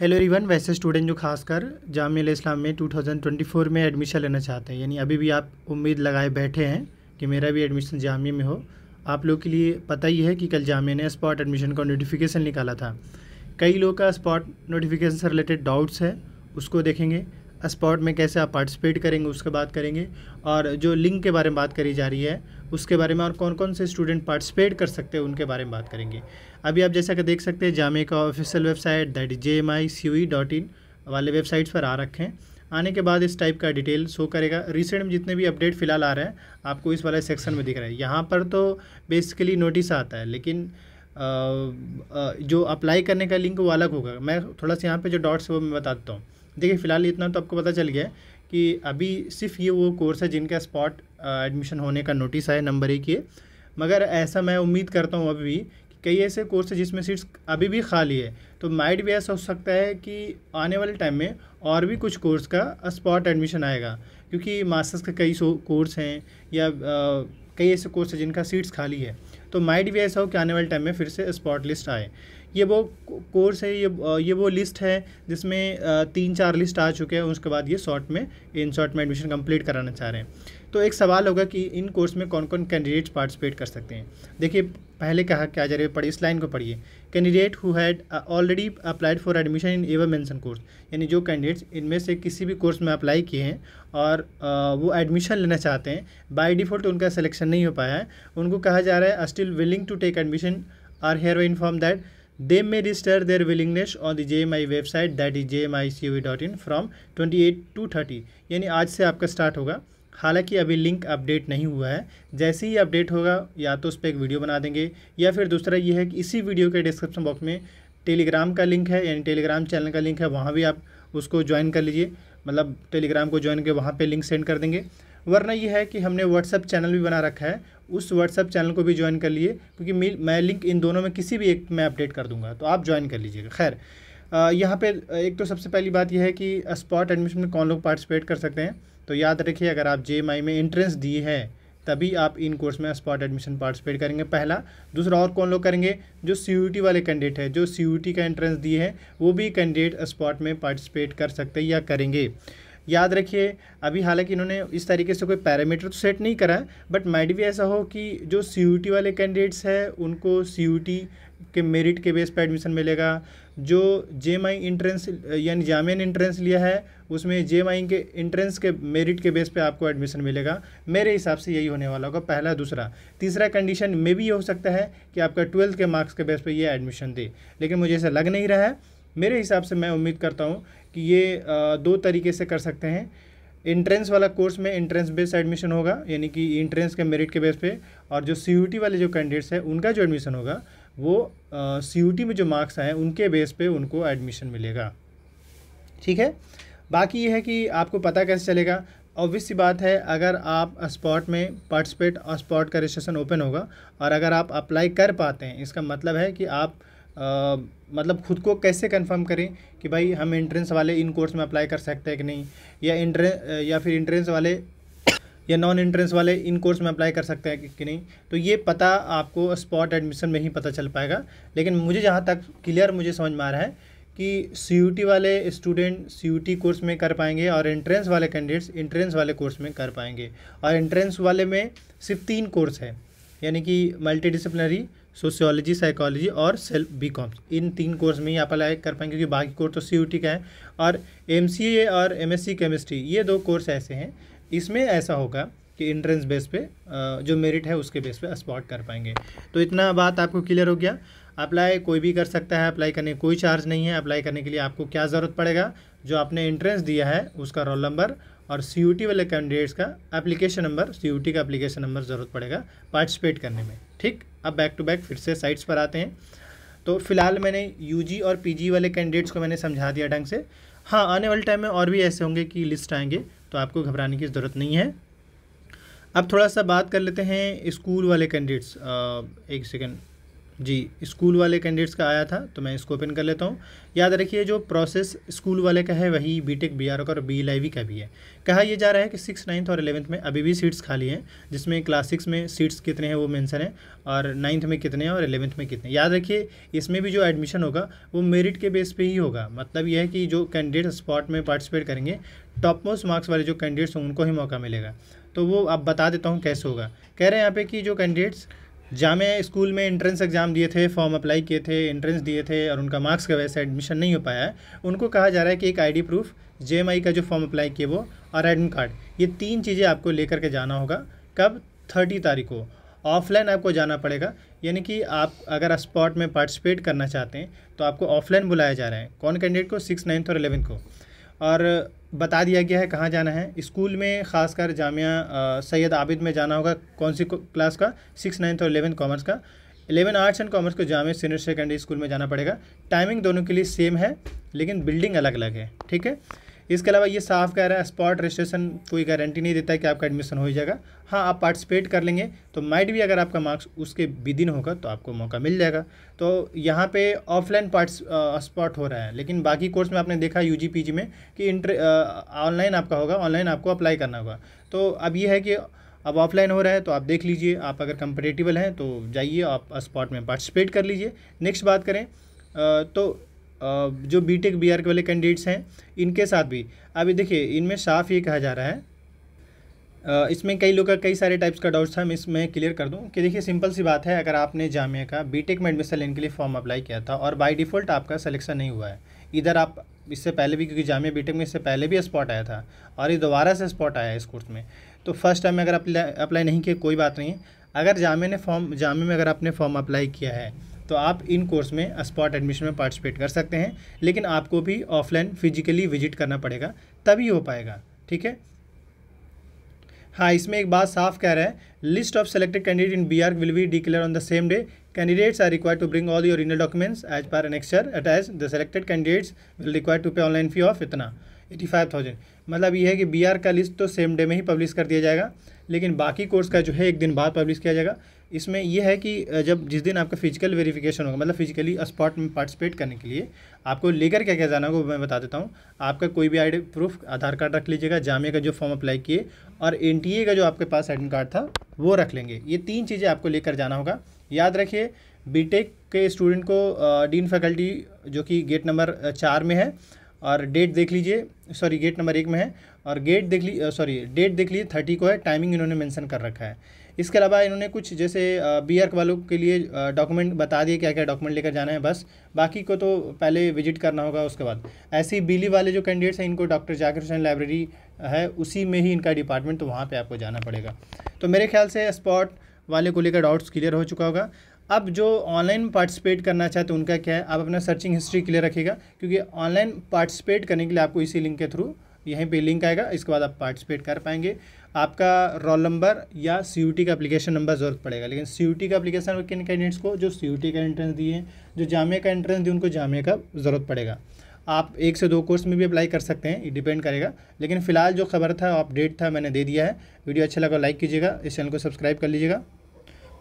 hello रिवन वैसे student जो खासकर जाम इस्लाम में 2024 में एडमिशन लेना चाहते हैं यानी अभी भी आप उम्मीद लगाए बैठे हैं कि मेरा भी एडमिशन जामिया में हो आप लोग के लिए पता ही है कि कल जामिया ने स्पॉट एडमिशन का नोटिफिकेशन निकाला था कई लोग का स्पॉट नोटिफिकेशन से रिलेटेड डाउट्स है उसको देखेंगे स्पॉट में कैसे आप पार्टिसिपेट करेंगे उसके बात करेंगे और जो लिंक के बारे में बात करी जा रही है उसके बारे में और कौन कौन से स्टूडेंट पार्टिसिपेट कर सकते हैं उनके बारे में बात करेंगे अभी आप जैसा कि देख सकते हैं जामे का official website that is J M I C E dot in वाले वेबसाइट्स पर आ रखें आने के बाद इस टाइप का डिटेल शो करेगा रिसेंट में जितने भी अपडेट फिलहाल आ रहे हैं आपको इस वाले सेक्शन में दिख रहा है यहाँ पर तो बेसिकली नोटिस आता है लेकिन जो अप्लाई करने का लिंक वो अलग होगा मैं थोड़ा सा यहाँ पे जो डॉट्स है वो मैं बताता हूँ देखिए फ़िलहाल इतना तो आपको पता चल गया कि अभी सिर्फ ये वो कोर्स है जिनका स्पॉट एडमिशन होने का नोटिस आया नंबर एक ये मगर ऐसा मैं उम्मीद करता हूँ अभी भी कि कई ऐसे कोर्स है जिसमें सीट्स अभी भी खाली है तो माइड भी ऐसा हो सकता है कि आने वाले टाइम में और भी कुछ कोर्स का स्पॉट एडमिशन आएगा क्योंकि मास्टर्स के कई कोर्स हैं या कई ऐसे कोर्स हैं जिनका सीट्स खाली है तो माइड भी ऐसा हो कि आने वाले टाइम में फिर से स्पॉट लिस्ट आए ये वो कोर्स है ये ये वो लिस्ट है जिसमें तीन चार लिस्ट आ चुके हैं उसके बाद ये शॉर्ट में इन शॉर्ट में एडमिशन कंप्लीट कराना चाह रहे हैं तो एक सवाल होगा कि इन कोर्स में कौन कौन कैंडिडेट्स पार्टिसिपेट कर सकते हैं देखिए पहले कहा क्या जा रहा है पढ़िए इस लाइन को पढ़िए candidate who had already applied for admission in above mention course यानी जो कैंडिडेट्स इनमें से किसी भी कोर्स में अप्लाई किए हैं और वो एडमिशन लेना चाहते हैं बाय डिफ़ॉल्ट उनका सिलेक्शन नहीं हो पाया है उनको कहा जा रहा है still willing to take admission are here inform that they may willingness on They may register their willingness on C O V dot in from twenty eight to thirty यानी आज से आपका स्टार्ट होगा हालांकि अभी लिंक अपडेट नहीं हुआ है जैसे ही अपडेट होगा या तो उस पर एक वीडियो बना देंगे या फिर दूसरा ये है कि इसी वीडियो के डिस्क्रिप्शन बॉक्स में टेलीग्राम का लिंक है यानी टेलीग्राम चैनल का लिंक है वहाँ भी आप उसको ज्वाइन कर लीजिए मतलब टेलीग्राम को ज्वाइन करके वहाँ पे लिंक सेंड कर देंगे वरना यह है कि हमने व्हाट्सअप चैनल भी बना रखा है उस व्हाट्सअप चैनल को भी ज्वाइन कर लिए क्योंकि मैं लिंक इन दोनों में किसी भी एक में अपडेट कर दूंगा तो आप ज्वाइन कर लीजिएगा खैर यहाँ पे एक तो सबसे पहली बात यह है कि स्पॉट एडमिशन में कौन लोग पार्टिसिपेट कर सकते हैं तो याद रखिए अगर आप जे में इंट्रेंस दिए हैं तभी आप इन कोर्स में स्पॉट एडमिशन पार्टिसिपेट करेंगे पहला दूसरा और कौन लोग करेंगे जो सी वाले कैंडिडेट है जो सी का एंट्रेंस दिए हैं वो भी कैंडिडेट स्पॉट में पार्टिसिपेट कर सकते हैं या करेंगे याद रखिए अभी हालांकि इन्होंने इस तरीके से कोई पैरामीटर तो सेट नहीं करा है बट माइड भी ऐसा हो कि जो सी वाले कैंडिडेट्स हैं उनको सी के मेरिट के बेस पर एडमिशन मिलेगा जो जे माई इंट्रेंस यानी जामियन इंट्रेंस लिया है उसमें जे माई के इंट्रेंस के मेरिट के बेस पे आपको एडमिशन मिलेगा मेरे हिसाब से यही होने वाला होगा पहला दूसरा तीसरा कंडीशन में भी ये हो सकता है कि आपका ट्वेल्थ के मार्क्स के बेस पे ये एडमिशन दे लेकिन मुझे ऐसा लग नहीं रहा है मेरे हिसाब से मैं उम्मीद करता हूँ कि ये दो तरीके से कर सकते हैं इंट्रेंस वाला कोर्स में इंट्रेंस बेस्ड एडमिशन होगा यानी कि इंट्रेंस के मेरिट के बेस पे और जो सी वाले जो कैंडिडेट्स हैं उनका जो एडमिशन होगा वो सी में जो मार्क्स आए उनके बेस पे उनको एडमिशन मिलेगा ठीक है बाकी ये है कि आपको पता कैसे चलेगा ऑब्वियस सी बात है अगर आप स्पॉट में पार्टिसिपेट और स्पॉट का रजिस्ट्रेशन ओपन होगा और अगर आप अप्लाई कर पाते हैं इसका मतलब है कि आप आ, मतलब खुद को कैसे कंफर्म करें कि भाई हम एंट्रेंस वाले इन कोर्स में अप्लाई कर सकते हैं कि नहीं या इंट्रें या फिर इंट्रेंस वाले या नॉन एंट्रेंस वाले इन कोर्स में अप्लाई कर सकते हैं कि नहीं तो ये पता आपको स्पॉट एडमिशन में ही पता चल पाएगा लेकिन मुझे जहाँ तक क्लियर मुझे समझ में आ रहा है कि सी वाले स्टूडेंट सी कोर्स में कर पाएंगे और एंट्रेंस वाले कैंडिडेट्स इंट्रेंस वाले कोर्स में कर पाएंगे और एंट्रेंस वाले में सिर्फ तीन कोर्स है यानी कि मल्टी सोशियोलॉजी साइकोलॉजी और सेल्फ बी कॉम इन तीन कोर्स में ही आप अप्लाई कर पाएंगे क्योंकि बाकी कोर्स तो सी का है और एम और एम केमिस्ट्री ये दो कोर्स ऐसे हैं इसमें ऐसा होगा कि इंट्रेंस बेस पे जो मेरिट है उसके बेस पे स्पॉट कर पाएंगे तो इतना बात आपको क्लियर हो गया अप्लाई कोई भी कर सकता है अप्लाई करने कोई चार्ज नहीं है अप्लाई करने के लिए आपको क्या ज़रूरत पड़ेगा जो आपने इंट्रेंस दिया है उसका रोल नंबर और सी वाले कैंडिडेट्स का एप्लीकेशन नंबर सी का एप्लीकेशन नंबर ज़रूरत पड़ेगा पार्टिसिपेट करने में ठीक अब बैक टू बैक फिर से साइट्स पर आते हैं तो फिलहाल मैंने यू और पी वाले कैंडिडेट्स को मैंने समझा दिया ढंग से हाँ आने वाले टाइम में और भी ऐसे होंगे कि लिस्ट आएंगे तो आपको घबराने की ज़रूरत नहीं है अब थोड़ा सा बात कर लेते हैं स्कूल वाले कैंडिडेट्स एक सेकेंड जी स्कूल वाले कैंडिडेट्स का आया था तो मैं इसको ओपन कर लेता हूँ याद रखिए जो प्रोसेस स्कूल वाले का है वही बीटेक बीआर का और बी लाइवी का भी है कहा यह जा रहा है कि सिक्स नाइन्थ और एलेवंथ में अभी भी सीट्स खाली हैं जिसमें क्लास सिक्स में सीट्स कितने हैं वो मैंसन है और नाइन्थ में कितने हैं और एलेवंथ में कितने याद रखिए इसमें भी जो एडमिशन होगा वो मेरिट के बेस पर ही होगा मतलब यह है कि जो कैंडिडेट स्पॉट में पार्टिसिपेट करेंगे टॉप मोस्ट मार्क्स वाले जो कैंडिडेट्स हैं उनको ही मौका मिलेगा तो वो आप बता देता हूँ कैसे होगा कह रहे हैं यहाँ पे कि जो कैंडिडेट्स जामिया स्कूल में एंट्रेंस एग्ज़ाम दिए थे फॉर्म अप्लाई किए थे एंट्रेंस दिए थे और उनका मार्क्स की वजह से एडमिशन नहीं हो पाया है उनको कहा जा रहा है कि एक आईडी प्रूफ जे का जो फॉर्म अप्लाई किए वो और एडमिट कार्ड ये तीन चीज़ें आपको लेकर के जाना होगा कब थर्टी तारीख को ऑफलाइन आपको जाना पड़ेगा यानी कि आप अगर स्पॉट में पार्टिसिपेट करना चाहते हैं तो आपको ऑफलाइन बुलाया जा रहा है कौन कैंडिडेट को सिक्स नाइन्थ और अलेवन को और बता दिया गया है कहाँ जाना है स्कूल में ख़ासकर जामिया सैयद आबिद में जाना होगा कौन सी क्लास का सिक्स नाइन्थ और एलेवन कॉमर्स का एलेवन आर्ट्स एंड कॉमर्स को जामिया सीनियर सेकेंडरी स्कूल में जाना पड़ेगा टाइमिंग दोनों के लिए सेम है लेकिन बिल्डिंग अलग अलग है ठीक है इसके अलावा ये साफ कह रहा है स्पॉट रजिस्ट्रेशन कोई गारंटी नहीं देता है कि आपका एडमिशन हो जाएगा हाँ आप पार्टिसिपेट कर लेंगे तो माइट भी अगर आपका मार्क्स उसके विदिन होगा तो आपको मौका मिल जाएगा तो यहाँ पे ऑफलाइन पार्टिस स्पॉट हो रहा है लेकिन बाकी कोर्स में आपने देखा यू जी में कि इंटर ऑनलाइन आपका होगा ऑनलाइन आपको अप्लाई करना होगा तो अब ये है कि अब ऑफलाइन हो रहा है तो आप देख लीजिए आप अगर कंपटेटिबल हैं तो जाइए आप स्पॉट में पार्टिसिपेट कर लीजिए नेक्स्ट बात करें तो जो बी टेक बी आर के वाले कैंडिडेट्स हैं इनके साथ भी अभी देखिए इनमें साफ ये कहा जा रहा है इसमें कई लोग का कई सारे टाइप्स का डाउट्स था मैं इसमें क्लियर कर दूं कि देखिए सिंपल सी बात है अगर आपने जामिया का बीटेक में एडमिशन लेने के लिए फॉर्म अप्लाई किया था और बाय डिफ़ॉल्ट आपका सिलेक्शन नहीं हुआ है इधर आप इससे पहले भी क्योंकि जामिया बीटेक में इससे पहले भी स्पॉट आया था और ये दोबारा से स्पॉट आया है इस कोर्स में तो फर्स्ट टाइम अगर अप्लाई अप्लाई नहीं किया कोई बात नहीं है अगर जामिया ने फॉर्म जामिया में अगर आपने फॉर्म अप्लाई किया है तो आप इन कोर्स में स्पॉट uh, एडमिशन में पार्टिसिपेट कर सकते हैं लेकिन आपको भी ऑफलाइन फिजिकली विजिट करना पड़ेगा तभी हो पाएगा ठीक है हाँ इसमें एक बात साफ कह रहा है list of selected candidate in B R will be declared on the same day candidates are require to bring all your inner documents as per annexure at as the selected candidates will require to pay online fee of इतना eighty five thousand मतलब ये है कि B का list तो same day में ही publish कर दिया जाएगा लेकिन बाकी कोर्स का जो है एक दिन बाद पब्लिश किया जाएगा इसमें यह है कि जब जिस दिन आपका फिजिकल वेरिफिकेशन होगा मतलब फिजिकली स्पॉट में पार्टिसिपेट करने के लिए आपको लेकर क्या क्या जाना होगा वो मैं बता देता हूँ आपका कोई भी आईडी प्रूफ आधार कार्ड रख लीजिएगा जामिया का जो फॉर्म अप्लाई किए और एन का जो आपके पास एडमिट कार्ड था वो रख लेंगे ये तीन चीज़ें आपको लेकर जाना होगा याद रखिए बी के स्टूडेंट को डीन फैकल्टी जो कि गेट नंबर चार में है और डेट देख लीजिए सॉरी गेट नंबर एक में है और गेट देख ली सॉरी डेट देख लीजिए थर्टी को है टाइमिंग इन्होंने मेंशन कर रखा है इसके अलावा इन्होंने कुछ जैसे बी आर्क वालों के लिए डॉक्यूमेंट बता दिए क्या क्या डॉक्यूमेंट लेकर जाना है बस बाकी को तो पहले विजिट करना होगा उसके बाद ऐसे ही बिली वाले जो कैंडिडेट्स हैं इनको डॉक्टर जाकिर हुसैन लाइब्रेरी है उसी में ही इनका डिपार्टमेंट तो वहाँ पर आपको जाना पड़ेगा तो मेरे ख्याल से स्पॉट वाले को लेकर डाउट्स क्लियर हो चुका होगा अब जो ऑनलाइन पार्टिसिपेट करना चाहते हैं उनका क्या है आप अपना सर्चिंग हिस्ट्री क्लियर रखिएगा क्योंकि ऑनलाइन पार्टिसिपेट करने के लिए आपको इसी लिंक के थ्रू यहीं पे लिंक आएगा इसके बाद आप पार्टिसिपेट कर पाएंगे आपका रोल नंबर या सी का अप्लीकेशन नंबर ज़रूरत पड़ेगा लेकिन सी का अप्लीकेशन किन कैंडिडेट्स को जो सी का एंट्रेंस दिए हैं जो जामिया का एंट्रेंस दिए उनको जामिया का ज़रूरत पड़ेगा आप एक से दो कोर्स में भी अप्लाई कर सकते हैं ये डिपेंड करेगा लेकिन फिलहाल जो खबर था अपडेट था मैंने दे दिया है वीडियो अच्छा लगा लाइक कीजिएगा इस चैनल को सब्सक्राइब कर लीजिएगा